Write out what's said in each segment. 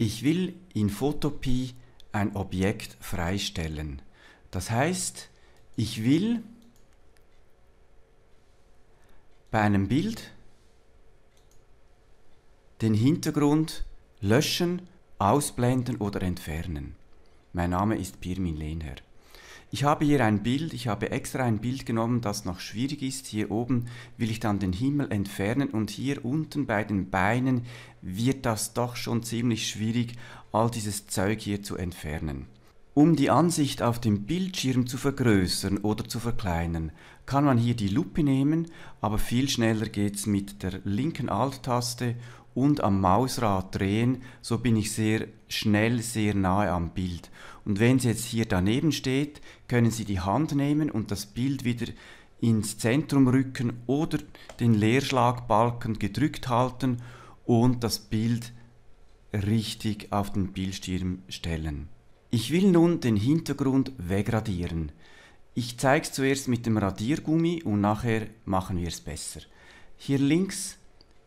ich will in Photopie ein Objekt freistellen. Das heißt, ich will bei einem Bild den Hintergrund löschen, ausblenden oder entfernen. Mein Name ist Pirmin Lehner. Ich habe hier ein Bild, ich habe extra ein Bild genommen, das noch schwierig ist. Hier oben will ich dann den Himmel entfernen und hier unten bei den Beinen wird das doch schon ziemlich schwierig, all dieses Zeug hier zu entfernen. Um die Ansicht auf dem Bildschirm zu vergrößern oder zu verkleinern, kann man hier die Lupe nehmen, aber viel schneller geht es mit der linken Alt-Taste und am Mausrad drehen, so bin ich sehr schnell sehr nahe am Bild. Und wenn es jetzt hier daneben steht, können Sie die Hand nehmen und das Bild wieder ins Zentrum rücken oder den Leerschlagbalken gedrückt halten und das Bild richtig auf den Bildschirm stellen. Ich will nun den Hintergrund wegradieren. Ich zeige es zuerst mit dem Radiergummi und nachher machen wir es besser. Hier links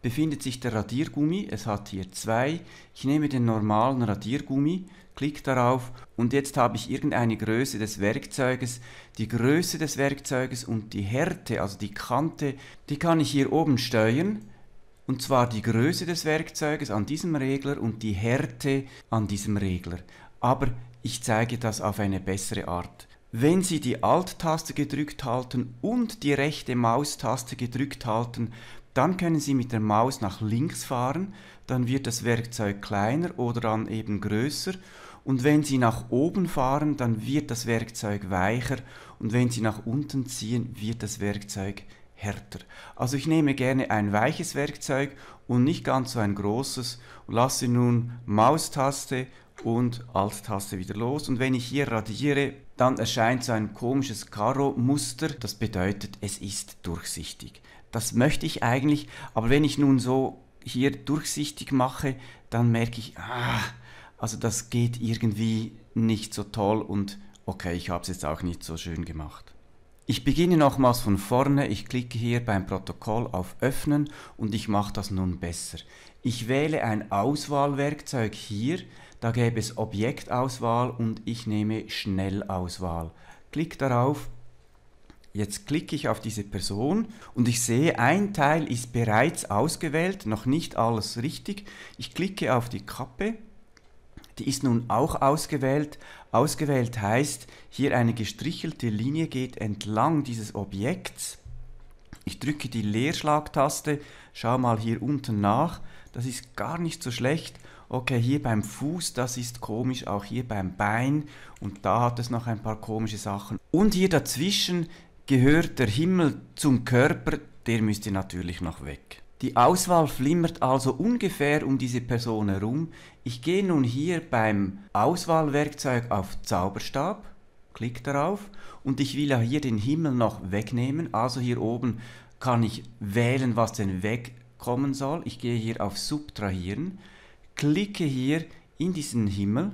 befindet sich der Radiergummi. Es hat hier zwei. Ich nehme den normalen Radiergummi, klicke darauf und jetzt habe ich irgendeine Größe des Werkzeuges. Die Größe des Werkzeuges und die Härte, also die Kante, die kann ich hier oben steuern. Und zwar die Größe des Werkzeuges an diesem Regler und die Härte an diesem Regler. Aber ich zeige das auf eine bessere Art. Wenn Sie die Alt-Taste gedrückt halten und die rechte Maustaste gedrückt halten, dann können Sie mit der Maus nach links fahren, dann wird das Werkzeug kleiner oder dann eben größer. Und wenn Sie nach oben fahren, dann wird das Werkzeug weicher und wenn Sie nach unten ziehen, wird das Werkzeug härter. Also ich nehme gerne ein weiches Werkzeug und nicht ganz so ein großes und lasse nun Maustaste und Alt-Taste wieder los. Und wenn ich hier radiere, dann erscheint so ein komisches Karo-Muster. Das bedeutet, es ist durchsichtig das möchte ich eigentlich, aber wenn ich nun so hier durchsichtig mache, dann merke ich, ah, also das geht irgendwie nicht so toll und okay, ich habe es jetzt auch nicht so schön gemacht. Ich beginne nochmals von vorne, ich klicke hier beim Protokoll auf Öffnen und ich mache das nun besser. Ich wähle ein Auswahlwerkzeug hier, da gäbe es Objektauswahl und ich nehme Schnellauswahl. Klick darauf Jetzt klicke ich auf diese Person und ich sehe, ein Teil ist bereits ausgewählt, noch nicht alles richtig. Ich klicke auf die Kappe, die ist nun auch ausgewählt. Ausgewählt heißt, hier eine gestrichelte Linie geht entlang dieses Objekts. Ich drücke die Leerschlagtaste, schau mal hier unten nach, das ist gar nicht so schlecht. Okay, hier beim Fuß, das ist komisch, auch hier beim Bein und da hat es noch ein paar komische Sachen. Und hier dazwischen gehört der Himmel zum Körper, der müsste natürlich noch weg. Die Auswahl flimmert also ungefähr um diese Person herum. Ich gehe nun hier beim Auswahlwerkzeug auf Zauberstab, klick darauf und ich will ja hier den Himmel noch wegnehmen. Also hier oben kann ich wählen, was denn wegkommen soll. Ich gehe hier auf Subtrahieren, klicke hier in diesen Himmel,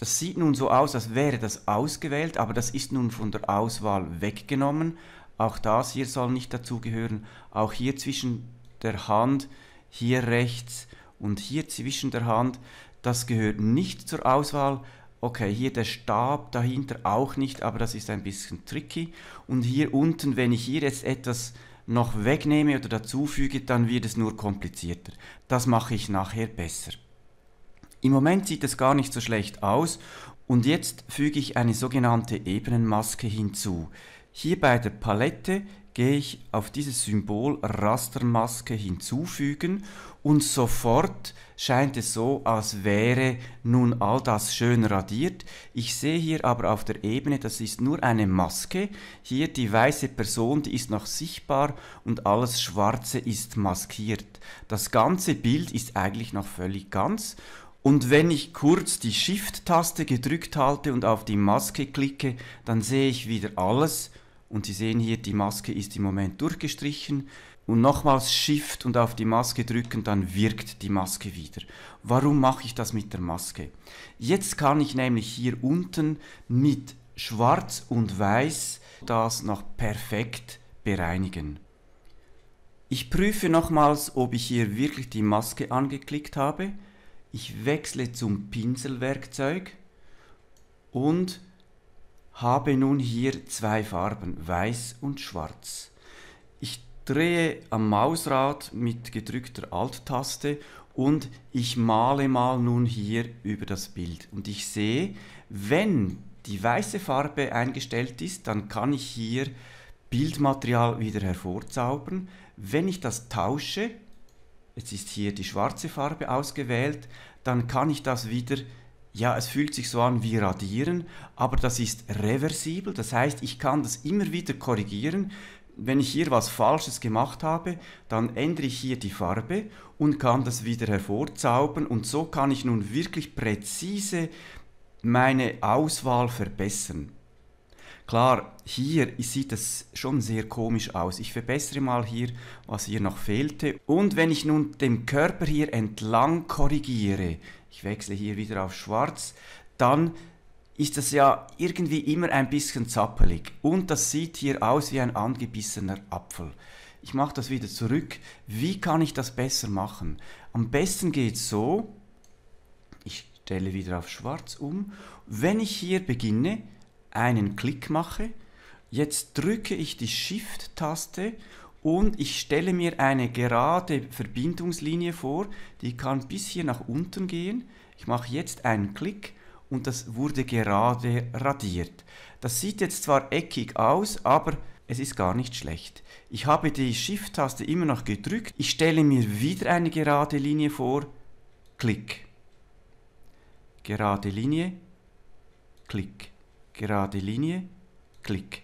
das sieht nun so aus, als wäre das ausgewählt, aber das ist nun von der Auswahl weggenommen. Auch das hier soll nicht dazugehören. Auch hier zwischen der Hand, hier rechts und hier zwischen der Hand, das gehört nicht zur Auswahl. Okay, hier der Stab dahinter auch nicht, aber das ist ein bisschen tricky. Und hier unten, wenn ich hier jetzt etwas noch wegnehme oder dazufüge, dann wird es nur komplizierter. Das mache ich nachher besser. Im Moment sieht es gar nicht so schlecht aus und jetzt füge ich eine sogenannte Ebenenmaske hinzu. Hier bei der Palette gehe ich auf dieses Symbol Rastermaske hinzufügen und sofort scheint es so, als wäre nun all das schön radiert. Ich sehe hier aber auf der Ebene, das ist nur eine Maske. Hier die weiße Person, die ist noch sichtbar und alles Schwarze ist maskiert. Das ganze Bild ist eigentlich noch völlig ganz und wenn ich kurz die Shift-Taste gedrückt halte und auf die Maske klicke, dann sehe ich wieder alles. Und Sie sehen hier, die Maske ist im Moment durchgestrichen. Und nochmals Shift und auf die Maske drücken, dann wirkt die Maske wieder. Warum mache ich das mit der Maske? Jetzt kann ich nämlich hier unten mit Schwarz und Weiß das noch perfekt bereinigen. Ich prüfe nochmals, ob ich hier wirklich die Maske angeklickt habe ich wechsle zum Pinselwerkzeug und habe nun hier zwei Farben, weiß und schwarz. Ich drehe am Mausrad mit gedrückter Alt-Taste und ich male mal nun hier über das Bild. Und ich sehe, wenn die weiße Farbe eingestellt ist, dann kann ich hier Bildmaterial wieder hervorzaubern. Wenn ich das tausche, jetzt ist hier die schwarze Farbe ausgewählt, dann kann ich das wieder, ja, es fühlt sich so an wie Radieren, aber das ist reversibel, das heißt, ich kann das immer wieder korrigieren. Wenn ich hier was Falsches gemacht habe, dann ändere ich hier die Farbe und kann das wieder hervorzaubern und so kann ich nun wirklich präzise meine Auswahl verbessern. Klar, hier sieht es schon sehr komisch aus. Ich verbessere mal hier, was hier noch fehlte. Und wenn ich nun den Körper hier entlang korrigiere, ich wechsle hier wieder auf schwarz, dann ist das ja irgendwie immer ein bisschen zappelig. Und das sieht hier aus wie ein angebissener Apfel. Ich mache das wieder zurück. Wie kann ich das besser machen? Am besten geht es so, ich stelle wieder auf schwarz um. Wenn ich hier beginne, einen Klick mache. Jetzt drücke ich die Shift-Taste und ich stelle mir eine gerade Verbindungslinie vor, die kann bis hier nach unten gehen. Ich mache jetzt einen Klick und das wurde gerade radiert. Das sieht jetzt zwar eckig aus, aber es ist gar nicht schlecht. Ich habe die Shift-Taste immer noch gedrückt. Ich stelle mir wieder eine gerade Linie vor. Klick. Gerade Linie. Klick gerade Linie, Klick.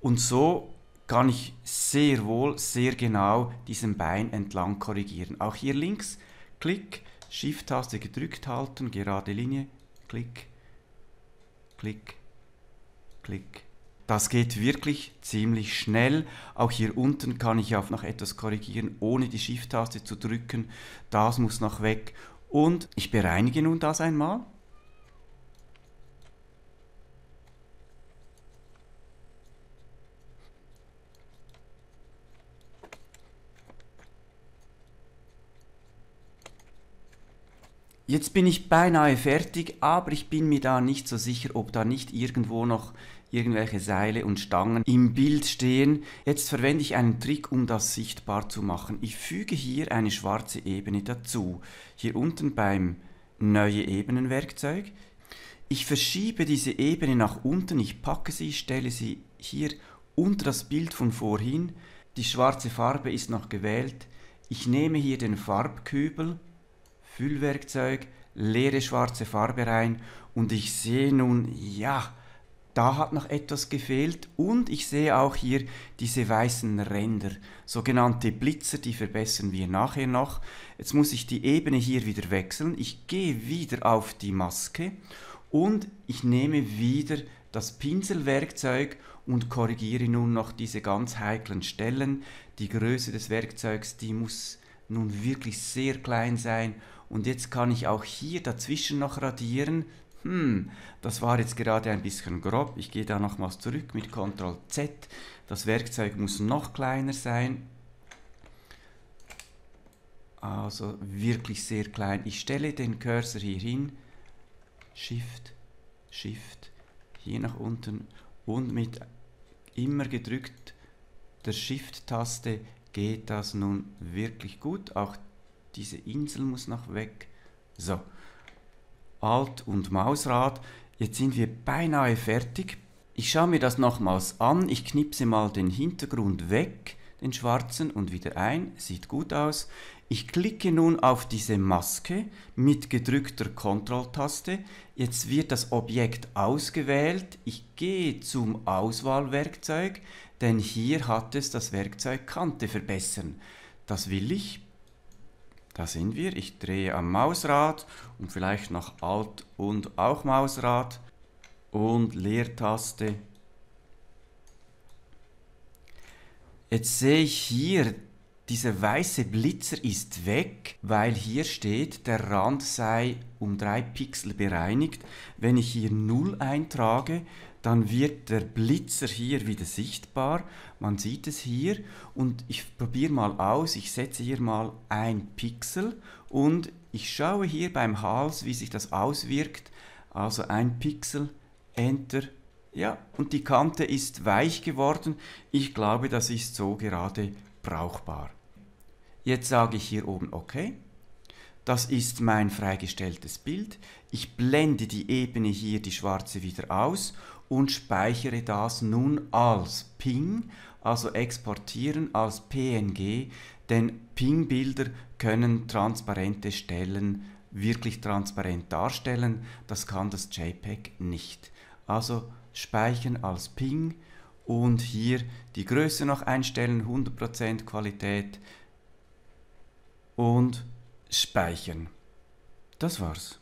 Und so kann ich sehr wohl, sehr genau diesem Bein entlang korrigieren. Auch hier links, Klick, Shift-Taste gedrückt halten, gerade Linie, Klick, Klick, Klick. Das geht wirklich ziemlich schnell. Auch hier unten kann ich auch noch etwas korrigieren, ohne die Shift-Taste zu drücken. Das muss noch weg. Und ich bereinige nun das einmal. Jetzt bin ich beinahe fertig, aber ich bin mir da nicht so sicher, ob da nicht irgendwo noch irgendwelche Seile und Stangen im Bild stehen. Jetzt verwende ich einen Trick, um das sichtbar zu machen. Ich füge hier eine schwarze Ebene dazu. Hier unten beim Neue Ebenenwerkzeug. Ich verschiebe diese Ebene nach unten, ich packe sie, stelle sie hier unter das Bild von vorhin. Die schwarze Farbe ist noch gewählt. Ich nehme hier den Farbkübel Füllwerkzeug, leere schwarze Farbe rein und ich sehe nun, ja, da hat noch etwas gefehlt und ich sehe auch hier diese weißen Ränder, sogenannte Blitzer, die verbessern wir nachher noch. Jetzt muss ich die Ebene hier wieder wechseln. Ich gehe wieder auf die Maske und ich nehme wieder das Pinselwerkzeug und korrigiere nun noch diese ganz heiklen Stellen. Die Größe des Werkzeugs, die muss nun wirklich sehr klein sein und jetzt kann ich auch hier dazwischen noch radieren. Hm, das war jetzt gerade ein bisschen grob. Ich gehe da nochmals zurück mit Ctrl Z. Das Werkzeug muss noch kleiner sein. Also wirklich sehr klein. Ich stelle den Cursor hier hin. Shift, Shift, hier nach unten und mit immer gedrückt der Shift-Taste geht das nun wirklich gut. Auch diese Insel muss noch weg. So, Alt- und Mausrad. Jetzt sind wir beinahe fertig. Ich schaue mir das nochmals an. Ich knipse mal den Hintergrund weg, den schwarzen, und wieder ein. Sieht gut aus. Ich klicke nun auf diese Maske mit gedrückter Kontrolltaste. Jetzt wird das Objekt ausgewählt. Ich gehe zum Auswahlwerkzeug, denn hier hat es das Werkzeug Kante verbessern. Das will ich. Da sind wir. Ich drehe am Mausrad und vielleicht noch Alt und auch Mausrad und Leertaste. Jetzt sehe ich hier, dieser weiße Blitzer ist weg, weil hier steht, der Rand sei um 3 Pixel bereinigt. Wenn ich hier 0 eintrage, dann wird der Blitzer hier wieder sichtbar. Man sieht es hier und ich probiere mal aus, ich setze hier mal ein Pixel und ich schaue hier beim Hals, wie sich das auswirkt. Also ein Pixel, Enter, ja, und die Kante ist weich geworden. Ich glaube, das ist so gerade brauchbar. Jetzt sage ich hier oben OK. Das ist mein freigestelltes Bild. Ich blende die Ebene hier, die schwarze, wieder aus und speichere das nun als Ping, also exportieren als PNG, denn Ping-Bilder können transparente Stellen wirklich transparent darstellen. Das kann das JPEG nicht. Also speichern als Ping und hier die Größe noch einstellen, 100% Qualität und speichern. Das war's.